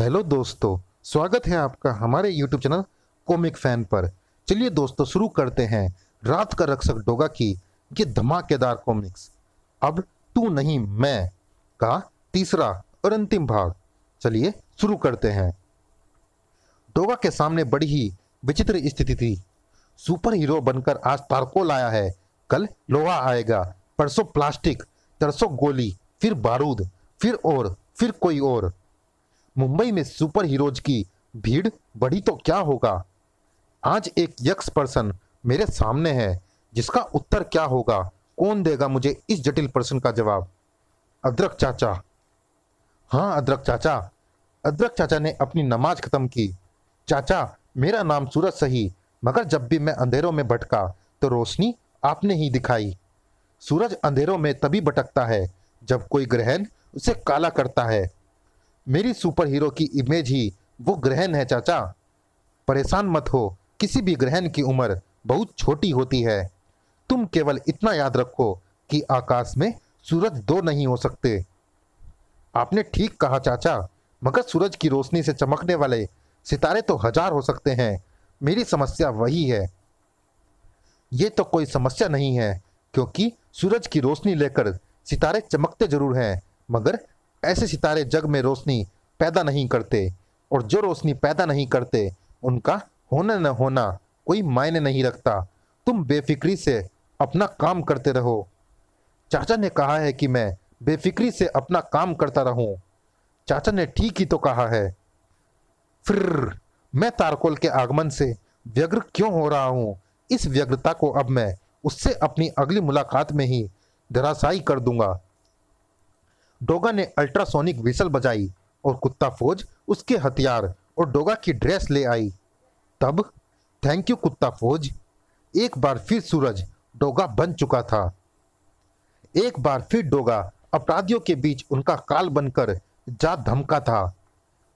Hello दोस्तों स्वागत है आपका हमारे यूट्यूब चैनल कॉमिक फैन पर चलिए दोस्तों शुरू करते हैं रात का रक्षक डोगा की ये धमाकेदार कॉमिक्स अब तू नहीं मैं का तीसरा और अंतिम भाग चलिए शुरू करते हैं डोगा के सामने बड़ी ही विचित्र स्थिति थी सुपर हीरो बनकर आज तारकोल आया है कल लोहा आएगा परसों प्लास्टिक तरसों गोली फिर बारूद फिर और फिर कोई और मुंबई में सुपर हीरोज की भीड़ बड़ी तो क्या होगा आज एक यक्स पर्सन मेरे सामने है जिसका उत्तर क्या होगा कौन देगा मुझे इस जटिल प्रश्न का जवाब अदरक चाचा हाँ अदरक चाचा अदरक चाचा ने अपनी नमाज खत्म की चाचा मेरा नाम सूरज सही मगर जब भी मैं अंधेरों में भटका तो रोशनी आपने ही दिखाई सूरज अंधेरों में तभी भटकता है जब कोई ग्रहण उसे काला करता है मेरी सुपर हीरो की इमेज ही वो ग्रहण है चाचा परेशान मत हो किसी भी ग्रहण की उम्र बहुत छोटी होती है तुम केवल इतना याद रखो कि आकाश में सूरज दो नहीं हो सकते आपने ठीक कहा चाचा मगर सूरज की रोशनी से चमकने वाले सितारे तो हजार हो सकते हैं मेरी समस्या वही है ये तो कोई समस्या नहीं है क्योंकि सूरज की रोशनी लेकर सितारे चमकते जरूर हैं मगर ऐसे सितारे जग में रोशनी पैदा नहीं करते और जो रोशनी पैदा नहीं करते उनका होना न होना कोई मायने नहीं रखता तुम बेफिक्री से अपना काम करते रहो चाचा ने कहा है कि मैं बेफिक्री से अपना काम करता रहूं चाचा ने ठीक ही तो कहा है फिर मैं तारकोल के आगमन से व्यग्र क्यों हो रहा हूं इस व्यग्रता को अब मैं उससे अपनी अगली मुलाकात में ही धराशाई कर दूंगा डोगा ने अल्ट्रासोनिक विसल बजाई और कुत्ता फौज उसके हथियार और डोगा की ड्रेस ले आई तब थैंक यू कुत्ता फौज एक बार फिर सूरज डोगा बन चुका था एक बार फिर डोगा अपराधियों के बीच उनका काल बनकर जा धमका था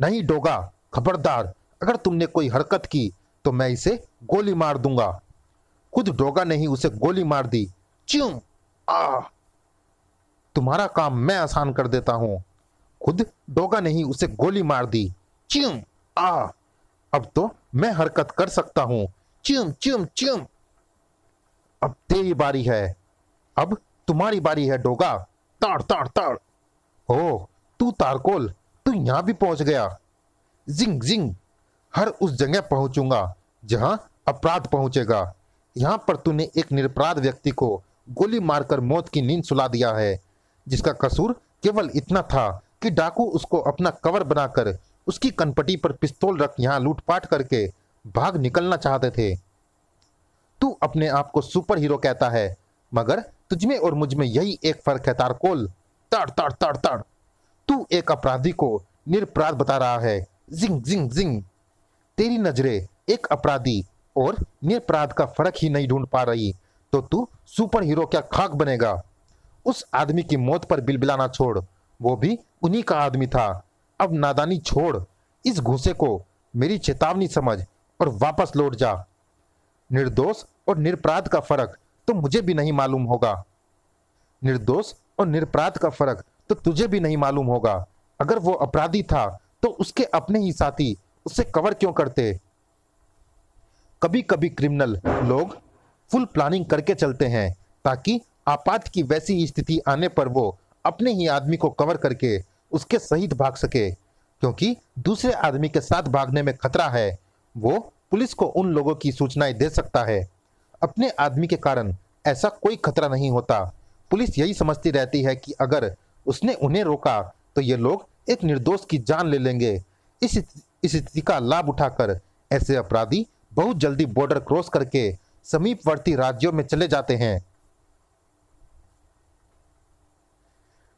नहीं डोगा खबरदार अगर तुमने कोई हरकत की तो मैं इसे गोली मार दूंगा खुद डोगा ने ही उसे गोली मार दी च्यू आ तुम्हारा काम मैं आसान कर देता हूं खुद डोगा नहीं उसे गोली मार दी चिम आ अब तो मैं हरकत कर सकता हूं चिम चिम चिम अब तेरी बारी है अब तुम्हारी बारी है डोगा ताड़ ताड़ ताड़ ओ तू तारकोल तू यहां भी पहुंच गया जिंग जिंग हर उस जगह पहुंचूंगा जहां अपराध पहुंचेगा यहां पर तूने एक निरपराध व्यक्ति को गोली मारकर मौत की नींद सुला दिया है जिसका कसूर केवल इतना था कि डाकू उसको अपना कवर बनाकर उसकी कनपटी पर पिस्तौल रख यहाँ लूटपाट करके भाग निकलना चाहते थे तू अपने आप को सुपर हीरो कहता है मगर तुझमें और मुझमें यही एक फर्क है तारकोल तड़ तड़ तड़ तड़ तू एक अपराधी को निरपराध बता रहा है जिंग जिंग जिंग तेरी नजरे एक अपराधी और निरपराध का फर्क ही नहीं ढूंढ पा रही तो तू सुपर हीरो क्या खाक बनेगा उस आदमी की मौत पर बिलबिलाना छोड़ वो भी उन्हीं का आदमी था अब नादानी छोड़ इस घुसे को मेरी चेतावनी समझ और वापस लौट जा निर्दोष और निरपराध का फर्क तो मुझे भी नहीं मालूम होगा निर्दोष और निरपराध का फर्क तो तुझे भी नहीं मालूम होगा अगर वो अपराधी था तो उसके अपने ही साथी उसे कवर क्यों करते कभी कभी क्रिमिनल लोग फुल प्लानिंग करके चलते हैं ताकि आपात की वैसी स्थिति आने पर वो अपने ही आदमी को कवर करके उसके सहित भाग सके क्योंकि दूसरे आदमी के साथ भागने में खतरा है वो पुलिस को उन लोगों की सूचनाएं दे सकता है अपने आदमी के कारण ऐसा कोई खतरा नहीं होता पुलिस यही समझती रहती है कि अगर उसने उन्हें रोका तो ये लोग एक निर्दोष की जान ले लेंगे इस इस स्थिति का लाभ उठाकर ऐसे अपराधी बहुत जल्दी बॉर्डर क्रॉस करके समीपवर्ती राज्यों में चले जाते हैं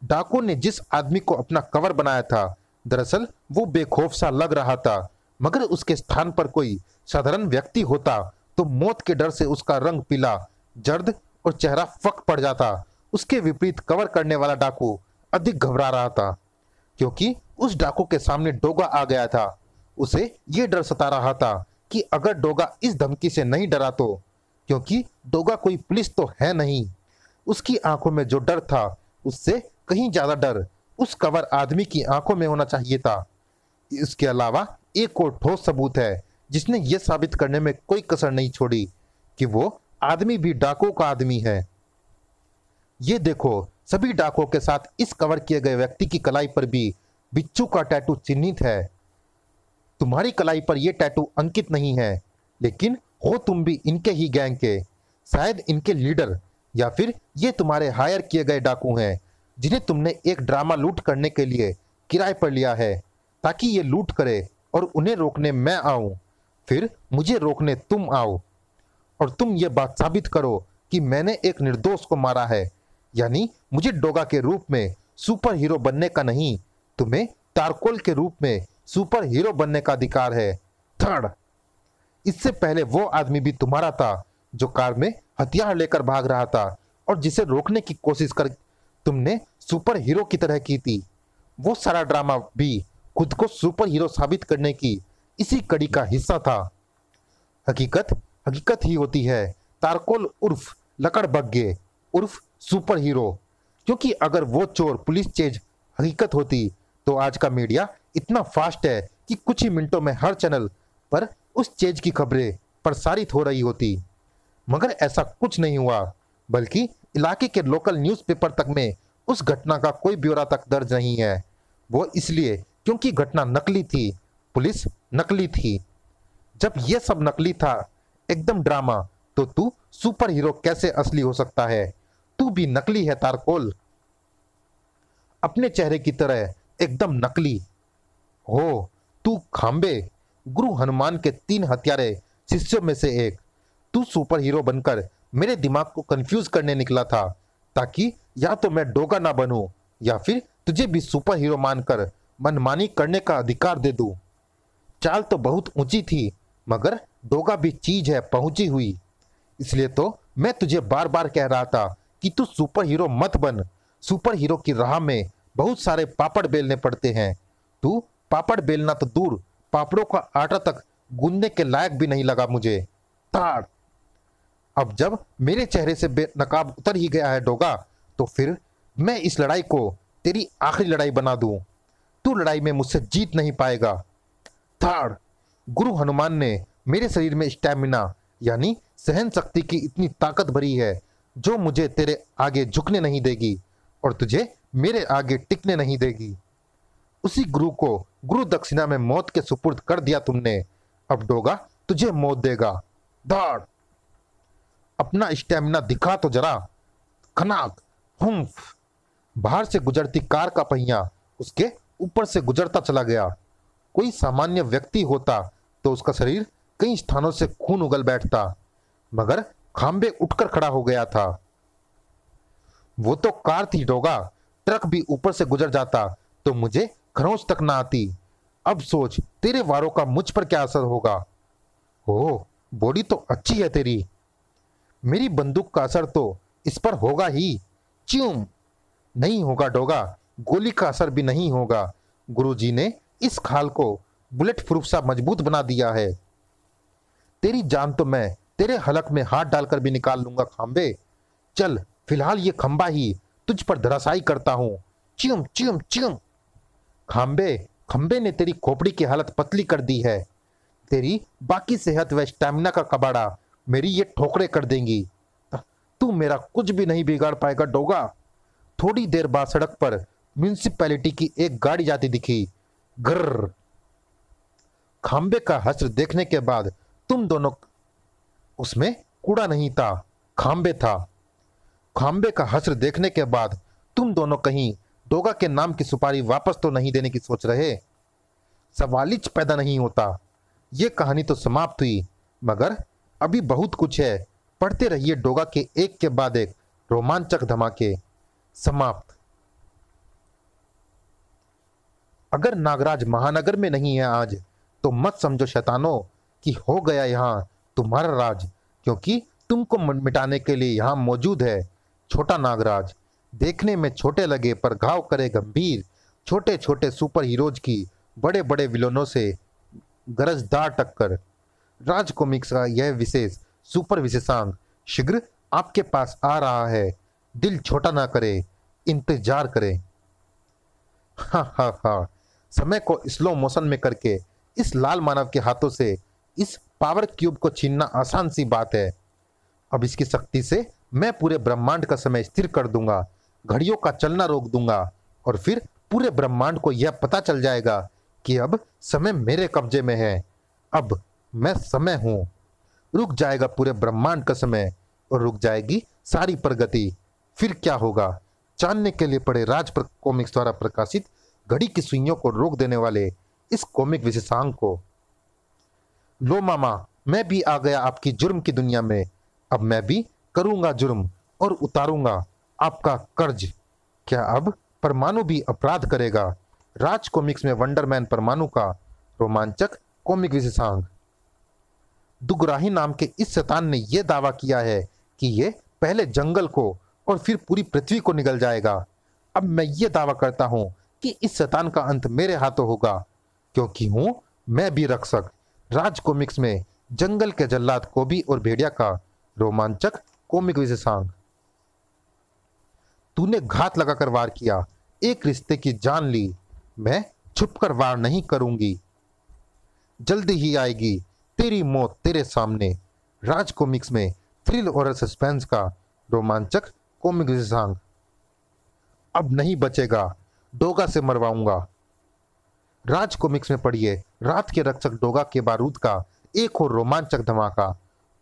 डाकू ने जिस आदमी को अपना कवर बनाया था दरअसल वो बेखौफ सा लग रहा था मगर उसके स्थान पर कोई साधारण व्यक्ति होता तो मौत के डर से उसका रंग पीला जर्द और चेहरा फक पड़ जाता उसके विपरीत कवर करने वाला डाकू अधिक घबरा रहा था क्योंकि उस डाकू के सामने डोगा आ गया था उसे ये डर सता रहा था कि अगर डोगा इस धमकी से नहीं डरा तो क्योंकि डोगा कोई पुलिस तो है नहीं उसकी आंखों में जो डर था उससे कहीं ज्यादा डर उस कवर आदमी की आंखों में होना चाहिए था इसके अलावा एक और ठोस सबूत है जिसने यह साबित करने में कोई कसर नहीं छोड़ी कि वो आदमी भी डाकू का आदमी है ये देखो सभी डाकुओं के साथ इस कवर किए गए व्यक्ति की कलाई पर भी बिच्छू का टैटू चिन्हित है तुम्हारी कलाई पर यह टैटू अंकित नहीं है लेकिन हो तुम भी इनके ही गैंग के शायद इनके लीडर या फिर ये तुम्हारे हायर किए गए डाकू हैं जिन्हें तुमने एक ड्रामा लूट करने के लिए किराए पर लिया है ताकि ये लूट करे और उन्हें रोकने मैं आऊं फिर मुझे रोकने तुम आओ और तुम ये बात साबित करो कि मैंने एक निर्दोष को मारा है यानी मुझे डोगा के रूप में सुपर हीरो बनने का नहीं तुम्हें तारकोल के रूप में सुपर हीरो बनने का अधिकार है थर्ड इससे पहले वो आदमी भी तुम्हारा था जो कार में हथियार लेकर भाग रहा था और जिसे रोकने की कोशिश कर तुमने सुपर हीरो की तरह की थी वो सारा ड्रामा भी खुद को सुपर हीरो साबित करने की इसी कड़ी का हिस्सा था हकीकत हकीकत ही होती है तारकोल उर्फ लकड़बग्गे उर्फ सुपर हीरो क्योंकि अगर वो चोर पुलिस चेज हकीकत होती तो आज का मीडिया इतना फास्ट है कि कुछ ही मिनटों में हर चैनल पर उस चेज की खबरें प्रसारित हो रही होती मगर ऐसा कुछ नहीं हुआ बल्कि इलाके के लोकल न्यूज़पेपर तक में उस घटना का कोई ब्यौरा तक दर्ज नहीं है वो इसलिए क्योंकि घटना नकली थी पुलिस नकली थी जब ये सब नकली था एकदम ड्रामा तो तू सुपर हीरो कैसे असली हो सकता है तू भी नकली है तारकोल अपने चेहरे की तरह एकदम नकली हो तू खांबे गुरु हनुमान के तीन हथियारे शिष्यों में से एक तू सुपर हीरो बनकर मेरे दिमाग को कंफ्यूज करने निकला था ताकि या तो मैं डोगा ना बनूं या फिर तुझे भी सुपर हीरो मानकर मनमानी करने का अधिकार दे दूं। चाल तो बहुत ऊंची थी मगर डोगा भी चीज है पहुंची हुई इसलिए तो मैं तुझे बार बार कह रहा था कि तू सुपर हीरो मत बन सुपर हीरो की राह में बहुत सारे पापड़ बेलने पड़ते हैं तू पापड़ बेलना तो दूर पापड़ों का आटा तक गूंदने के लायक भी नहीं लगा मुझे ताड़ अब जब मेरे चेहरे से बेनकाब उतर ही गया है डोगा तो फिर मैं इस लड़ाई को तेरी आखिरी लड़ाई बना दूं तू लड़ाई में मुझसे जीत नहीं पाएगा थाड़ गुरु हनुमान ने मेरे शरीर में स्टैमिना यानी सहन शक्ति की इतनी ताकत भरी है जो मुझे तेरे आगे झुकने नहीं देगी और तुझे मेरे आगे टिकने नहीं देगी उसी गुरु को गुरु दक्षिणा में मौत के सुपुर्द कर दिया तुमने अब डोगा तुझे मौत देगा धाड़ अपना स्टेमिना दिखा तो जरा खनाक हुम्फ बाहर से गुजरती कार का पहिया उसके ऊपर से गुजरता चला गया कोई सामान्य व्यक्ति होता तो उसका शरीर कई स्थानों से खून उगल बैठता मगर खांबे उठकर खड़ा हो गया था वो तो कार थी डोगा ट्रक भी ऊपर से गुजर जाता तो मुझे खरोंच तक ना आती अब सोच तेरे वारों का मुझ पर क्या असर होगा ओह बॉडी तो अच्छी है तेरी मेरी बंदूक का असर तो इस पर होगा ही च्यूम नहीं होगा डोगा गोली का असर भी नहीं होगा गुरुजी ने इस खाल को बुलेट प्रूफ सा मजबूत बना दिया है तेरी जान तो मैं तेरे हलक में हाथ डालकर भी निकाल लूंगा खाम्बे चल फिलहाल ये खंबा ही तुझ पर धरासाई करता हूं च्यूम च्यूम च्यूम खाम्बे खम्बे ने तेरी खोपड़ी की हालत पतली कर दी है तेरी बाकी सेहत व स्टैमिना का कबाड़ा मेरी ये ठोकरे कर देंगी तू मेरा कुछ भी नहीं बिगाड़ पाएगा डोगा थोड़ी देर बाद सड़क पर म्यूनसिपैलिटी की एक गाड़ी जाती दिखी ग्र खांबे का हस्त्र देखने के बाद तुम दोनों उसमें कूड़ा नहीं था खांबे था खांबे का हस्त्र देखने के बाद तुम दोनों कहीं डोगा के नाम की सुपारी वापस तो नहीं देने की सोच रहे सवालिच पैदा नहीं होता ये कहानी तो समाप्त हुई मगर अभी बहुत कुछ है पढ़ते रहिए डोगा के एक के बाद एक रोमांचक धमाके समाप्त अगर नागराज महानगर में नहीं है आज तो मत समझो शैतानो कि हो गया यहाँ तुम्हारा राज क्योंकि तुमको मिटाने के लिए यहाँ मौजूद है छोटा नागराज देखने में छोटे लगे पर घाव करे गंभीर छोटे छोटे सुपर हीरोज की बड़े बड़े विलोनों से गरजदार टक्कर राज कॉमिक्स का यह विशेष सुपर विशेषांक शीघ्र आपके पास आ रहा है दिल छोटा ना करे इंतजार करें हा हा हा समय को स्लो मोशन में करके इस लाल मानव के हाथों से इस पावर क्यूब को छीनना आसान सी बात है अब इसकी शक्ति से मैं पूरे ब्रह्मांड का समय स्थिर कर दूंगा घड़ियों का चलना रोक दूंगा और फिर पूरे ब्रह्मांड को यह पता चल जाएगा कि अब समय मेरे कब्जे में है अब मैं समय हूँ रुक जाएगा पूरे ब्रह्मांड का समय और रुक जाएगी सारी प्रगति फिर क्या होगा जानने के लिए पड़े राज कॉमिक्स द्वारा प्रकाशित घड़ी की सुइयों को रोक देने वाले इस कॉमिक विशेषांक को लो मामा मैं भी आ गया आपकी जुर्म की दुनिया में अब मैं भी करूंगा जुर्म और उतारूंगा आपका कर्ज क्या अब परमाणु भी अपराध करेगा राज कॉमिक्स में वंडरमैन परमाणु का रोमांचक कॉमिक विशेषांक दुगराही नाम के इस शैतान ने यह दावा किया है कि यह पहले जंगल को और फिर पूरी पृथ्वी को निगल जाएगा अब मैं ये दावा करता हूँ कि इस शैतान का अंत मेरे हाथों होगा क्योंकि हूँ मैं भी रक्षक राज कॉमिक्स में जंगल के जल्लाद कोबी और भेड़िया का रोमांचक कॉमिक विशेषांग तूने घात लगाकर वार किया एक रिश्ते की जान ली मैं छुपकर वार नहीं करूंगी जल्दी ही आएगी तेरी मौत तेरे सामने राज कॉमिक्स में थ्रिल और सस्पेंस का रोमांचक कॉमिक सांग अब नहीं बचेगा डोगा से मरवाऊंगा राज कॉमिक्स में पढ़िए रात के रक्षक डोगा के बारूद का एक और रोमांचक धमाका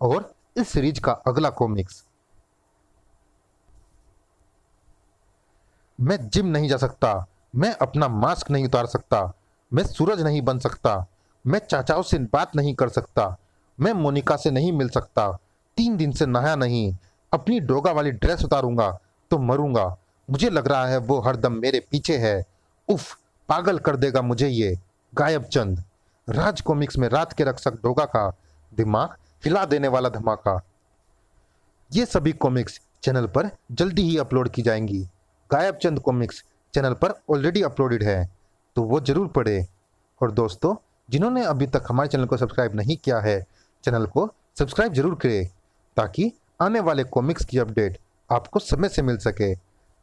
और इस सीरीज का अगला कॉमिक्स मैं जिम नहीं जा सकता मैं अपना मास्क नहीं उतार सकता मैं सूरज नहीं बन सकता मैं चाचाओं से बात नहीं कर सकता मैं मोनिका से नहीं मिल सकता तीन दिन से नहाया नहीं अपनी डोगा वाली ड्रेस उतारूंगा तो मरूंगा मुझे लग रहा है वो हरदम मेरे पीछे है उफ पागल कर देगा मुझे ये गायब चंद राज कॉमिक्स में रात के रक्षक डोगा का दिमाग हिला देने वाला धमाका ये सभी कॉमिक्स चैनल पर जल्दी ही अपलोड की जाएंगी गायब चंद कॉमिक्स चैनल पर ऑलरेडी अपलोडेड है तो वो ज़रूर पढ़े और दोस्तों जिन्होंने अभी तक हमारे चैनल को सब्सक्राइब नहीं किया है चैनल को सब्सक्राइब जरूर करें ताकि आने वाले कॉमिक्स की अपडेट आपको समय से मिल सके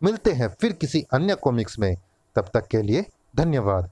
मिलते हैं फिर किसी अन्य कॉमिक्स में तब तक के लिए धन्यवाद